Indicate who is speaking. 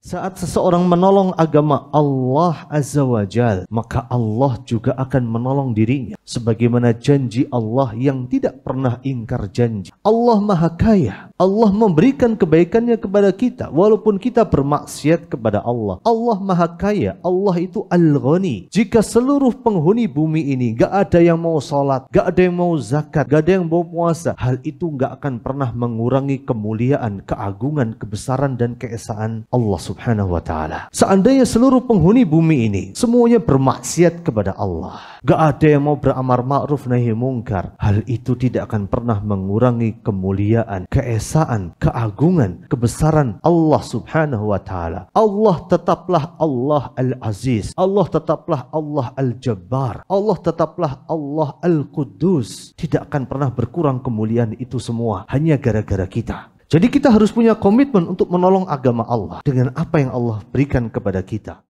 Speaker 1: Saat seseorang menolong agama Allah Azza wa Jal, maka Allah juga akan menolong dirinya. Sebagaimana janji Allah yang tidak pernah ingkar janji. Allah Maha Kaya. Allah memberikan kebaikannya kepada kita. Walaupun kita bermaksiat kepada Allah. Allah Maha Kaya. Allah itu Al-Ghani. Jika seluruh penghuni bumi ini gak ada yang mau sholat, gak ada yang mau zakat, gak ada yang mau puasa. Hal itu gak akan pernah mengurangi kemuliaan, keagungan, kebesaran, dan keesaan Allah Subhanahu wa taala. Seandainya seluruh penghuni bumi ini semuanya bermaksiat kepada Allah, gak ada yang mau beramar ma'ruf nahi mungkar, hal itu tidak akan pernah mengurangi kemuliaan, keesaan, keagungan, kebesaran Allah Subhanahu wa taala. Allah tetaplah Allah Al-Aziz, Allah tetaplah Allah Al-Jabbar, Allah tetaplah Allah Al-Quddus. Tidak akan pernah berkurang kemuliaan itu semua hanya gara-gara kita. Jadi kita harus punya komitmen untuk menolong agama Allah dengan apa yang Allah berikan kepada kita.